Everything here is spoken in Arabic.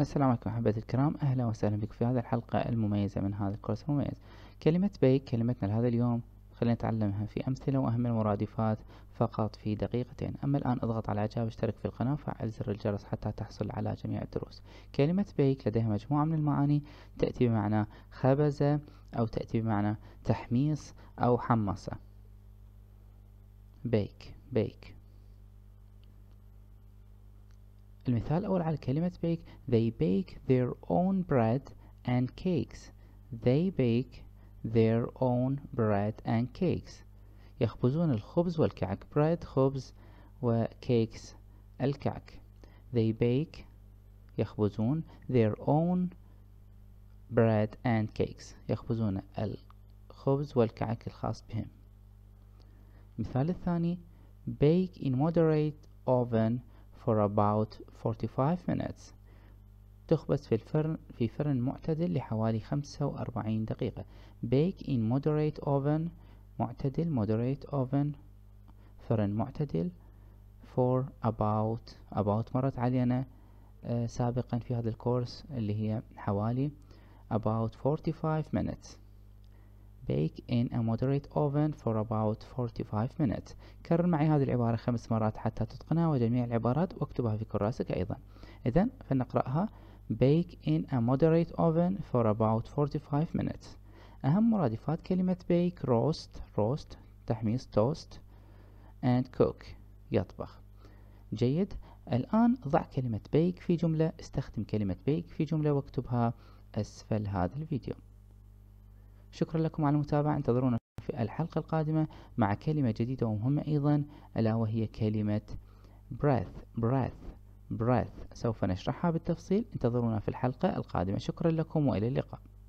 السلام عليكم أحبتي الكرام أهلا وسهلا بكم في هذه الحلقة المميزة من هذا الكورس المميز كلمة بيك كلمتنا لهذا اليوم خلينا نتعلمها في أمثلة وأهم المرادفات فقط في دقيقتين أما الآن اضغط على إعجاب اشترك في القناة وفعل زر الجرس حتى تحصل على جميع الدروس كلمة بيك لديها مجموعة من المعاني تأتي بمعنى خبزة أو تأتي بمعنى تحميص أو حمصة بيك بيك المثال الأول على كلمة bake they bake their own bread and cakes they bake their own bread and cakes يخبزون الخبز والكعك bread خبز وكيكس الكعك they bake يخبزون their own bread and cakes يخبزون الخبز والكعك الخاص بهم المثال الثاني bake in moderate oven for about 45 minutes تخبز في الفرن في فرن معتدل لحوالي 45 دقيقة bake in moderate oven معتدل moderate oven فرن معتدل for about about مرت علينا آه، سابقا في هذا الكورس اللي هي حوالي about 45 minutes bake in a moderate oven for about 45 minutes كرر معي هذه العبارة خمس مرات حتى تتقنها وجميع العبارات واكتبها في كراسك أيضا إذا فنقرأها bake in a moderate oven for about 45 minutes أهم مرادفات كلمة bake roast roast تحميص toast and cook يطبخ جيد الآن ضع كلمة bake في جملة استخدم كلمة bake في جملة واكتبها أسفل هذا الفيديو شكرا لكم على المتابعة انتظرونا في الحلقة القادمة مع كلمة جديدة ومهمة أيضا ألا وهي كلمة breath breath breath سوف نشرحها بالتفصيل انتظرونا في الحلقة القادمة شكرا لكم وإلى اللقاء